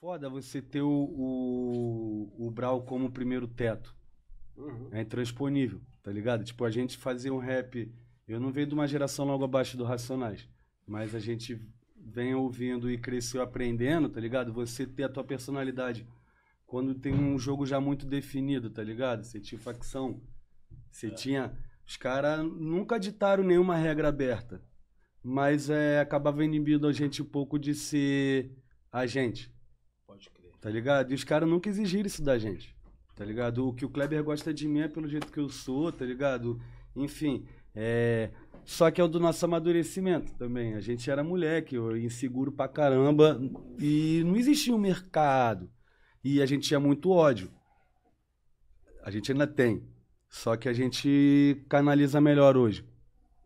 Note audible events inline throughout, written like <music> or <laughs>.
Foda você ter o, o, o Brau como primeiro teto. Uhum. É intransponível, tá ligado? Tipo, a gente fazia um rap. Eu não venho de uma geração logo abaixo do Racionais, mas a gente vem ouvindo e cresceu aprendendo, tá ligado? Você ter a tua personalidade quando tem um jogo já muito definido, tá ligado? Você tinha facção, você é. tinha. Os caras nunca ditaram nenhuma regra aberta, mas é, acabava inibindo a gente um pouco de ser a gente, tá ligado? E os caras nunca exigiram isso da gente, tá ligado? O que o Kleber gosta de mim é pelo jeito que eu sou, tá ligado? Enfim, é... Só que é o do nosso amadurecimento também. A gente era moleque, eu inseguro pra caramba, e não existia um mercado. E a gente tinha muito ódio. A gente ainda tem. Só que a gente canaliza melhor hoje,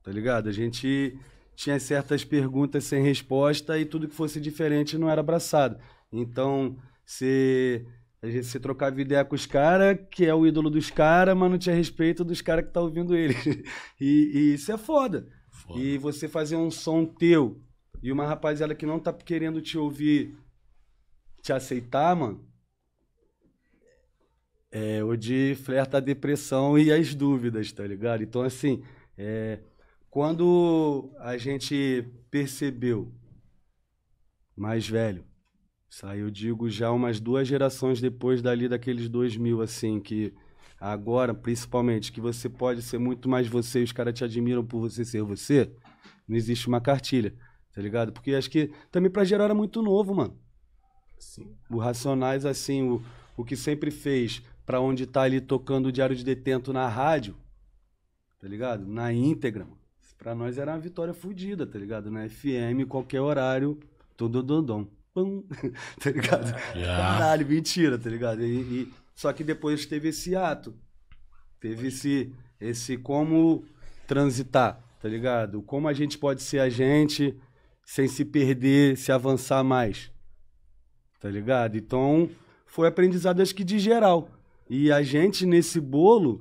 tá ligado? A gente tinha certas perguntas sem resposta e tudo que fosse diferente não era abraçado. Então, você. A gente se trocava ideia com os caras, que é o ídolo dos caras, mas não tinha respeito dos caras que tá ouvindo ele. <laughs> E, e isso é foda. foda. E você fazer um som teu e uma rapaziada que não tá querendo te ouvir te aceitar, mano. É, é o de flerta a depressão e as dúvidas, tá ligado? Então, assim, é, quando a gente percebeu, mais velho, isso aí eu digo já umas duas gerações depois dali daqueles 2000, assim, que agora, principalmente, que você pode ser muito mais você e os caras te admiram por você ser você, não existe uma cartilha, tá ligado? Porque acho que também pra geral era muito novo, mano. Sim. O Racionais, assim, o, o que sempre fez para onde tá ali tocando o Diário de Detento na rádio, tá ligado? Na íntegra, mano. Pra nós era uma vitória fodida, tá ligado? Na FM, qualquer horário, tudo dodom pão <laughs> tá ligado? É. Yeah. Caralho, mentira, tá ligado? E, e, só que depois teve esse ato, teve esse, esse como transitar, tá ligado? Como a gente pode ser a gente sem se perder, se avançar mais, tá ligado? Então, foi aprendizado acho que de geral. E a gente, nesse bolo,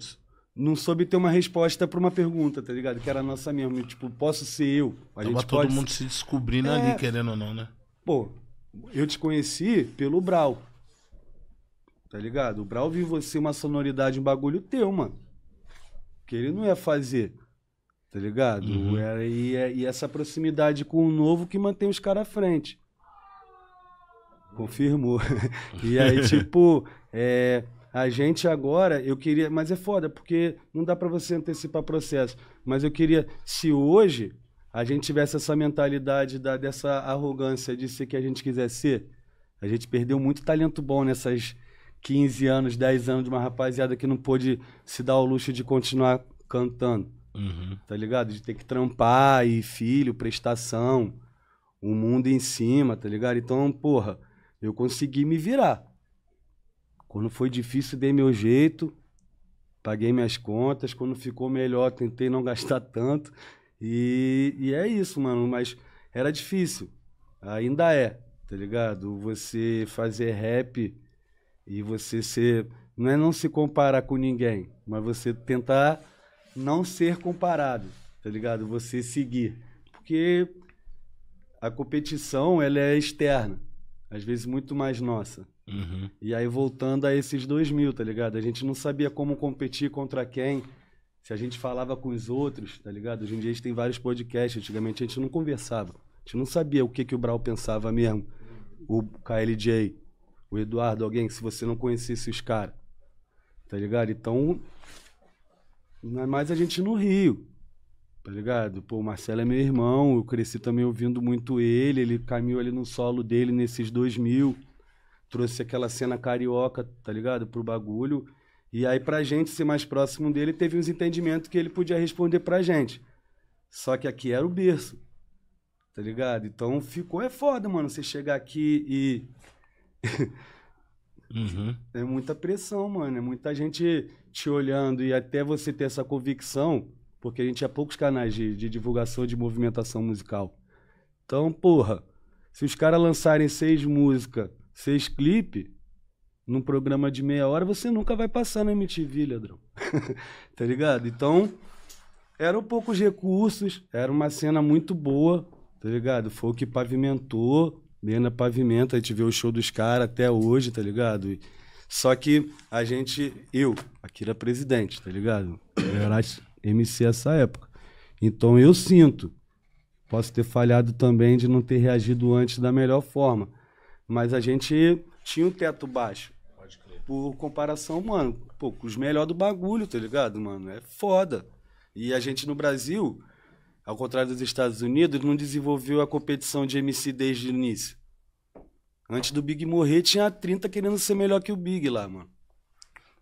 não soube ter uma resposta para uma pergunta, tá ligado? Que era nossa mesmo. tipo, posso ser eu? A Tava gente todo pode... mundo se descobrindo é... ali, querendo ou não, né? Pô, eu te conheci pelo Brau. Tá ligado? O Brau viu você assim, uma sonoridade, um bagulho teu, mano. Que ele não ia fazer. Tá ligado? Uhum. Era, é, e, é, e, essa proximidade com o novo que mantém os caras à frente. Confirmou. <laughs> e aí, <laughs> tipo, é, a gente agora, eu queria. Mas é foda, porque não dá para você antecipar processo. Mas eu queria, se hoje a gente tivesse essa mentalidade da, dessa arrogância de ser que a gente quiser ser, a gente perdeu muito talento bom nessas 15 anos, 10 anos de uma rapaziada que não pôde se dar o luxo de continuar cantando. Uhum. Tá ligado? De ter que trampar e filho, prestação, o mundo em cima, tá ligado? Então, porra, eu consegui me virar. Quando foi difícil, dei meu jeito, paguei minhas contas. Quando ficou melhor, tentei não gastar <laughs> tanto. E, e é isso, mano. Mas era difícil. Ainda é, tá ligado? Você fazer rap e você ser. Não é não se comparar com ninguém, mas você tentar não ser comparado, tá ligado? Você seguir. Porque a competição, ela é externa. Às vezes muito mais nossa. Uhum. E aí voltando a esses 2000, tá ligado? A gente não sabia como competir contra quem se a gente falava com os outros, tá ligado? Hoje em dia a gente tem vários podcasts, antigamente a gente não conversava. A gente não sabia o que, que o Brau pensava mesmo. O KLJ, o Eduardo, alguém, se você não conhecesse os caras. Tá ligado? Então, não é mais a gente no Rio. Tá ligado? Pô, o Marcelo é meu irmão, eu cresci também ouvindo muito ele, ele caminhou ali no solo dele nesses 2000, trouxe aquela cena carioca, tá ligado? Pro bagulho. E aí, para a gente ser mais próximo dele, teve uns entendimentos que ele podia responder para a gente. Só que aqui era o berço, tá ligado? Então ficou, é foda, mano, você chegar aqui e. <laughs> uhum. É muita pressão, mano. É muita gente te olhando e até você ter essa convicção, porque a gente é poucos canais de, de divulgação de movimentação musical. Então, porra, se os caras lançarem seis músicas, seis clipes, num programa de meia hora, você nunca vai passar na MTV, Ledrão. <laughs> tá ligado? Então, eram poucos recursos, era uma cena muito boa, tá ligado? Foi o que pavimentou, Bena pavimenta, a gente vê o show dos caras até hoje, tá ligado? E, só que a gente, eu, aquilo era presidente, tá ligado? Eu era MC essa época. Então eu sinto, posso ter falhado também de não ter reagido antes da melhor forma, mas a gente tinha um teto baixo por comparação, mano, pô, os melhores do bagulho, tá ligado, mano? É foda. E a gente no Brasil, ao contrário dos Estados Unidos, não desenvolveu a competição de MC desde o início. Antes do Big morrer, tinha 30 querendo ser melhor que o Big lá, mano.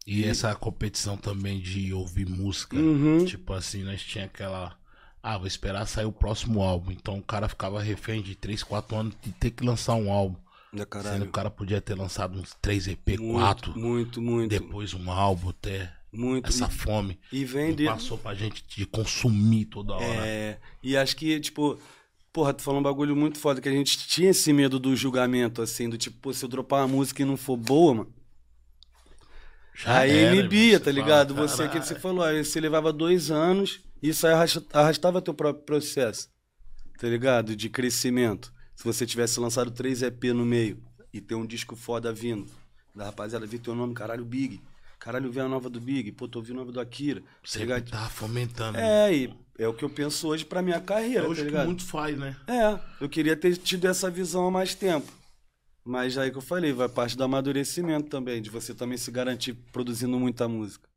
E, e... essa competição também de ouvir música, uhum. tipo assim, nós tinha aquela ah, vou esperar sair o próximo álbum. Então o cara ficava refém de 3, 4 anos de ter que lançar um álbum. Sendo né, que o cara podia ter lançado uns 3 EP, 4. Muito, muito. Depois um álbum até. Muito. Essa fome. E vende. Passou pra gente de consumir toda hora. É. E acho que, tipo. Porra, tu falou um bagulho muito foda, que a gente tinha esse medo do julgamento, assim, do tipo, pô, se eu dropar uma música e não for boa, mano. Já aí era, inibia, tá ligado? Fala, você que você falou, aí você levava dois anos, isso aí arrastava teu próprio processo, tá ligado? De crescimento. Se você tivesse lançado três EP no meio e ter um disco foda vindo, da rapaziada ver teu nome, caralho, Big. Caralho, vê a nova do Big, pô, tô ouvindo a nova do Akira. Você tá tá fomentando. É, e é o que eu penso hoje pra minha carreira, é tá hoje tá ligado? que muito faz, né? É, eu queria ter tido essa visão há mais tempo. Mas aí que eu falei, vai parte do amadurecimento também, de você também se garantir produzindo muita música.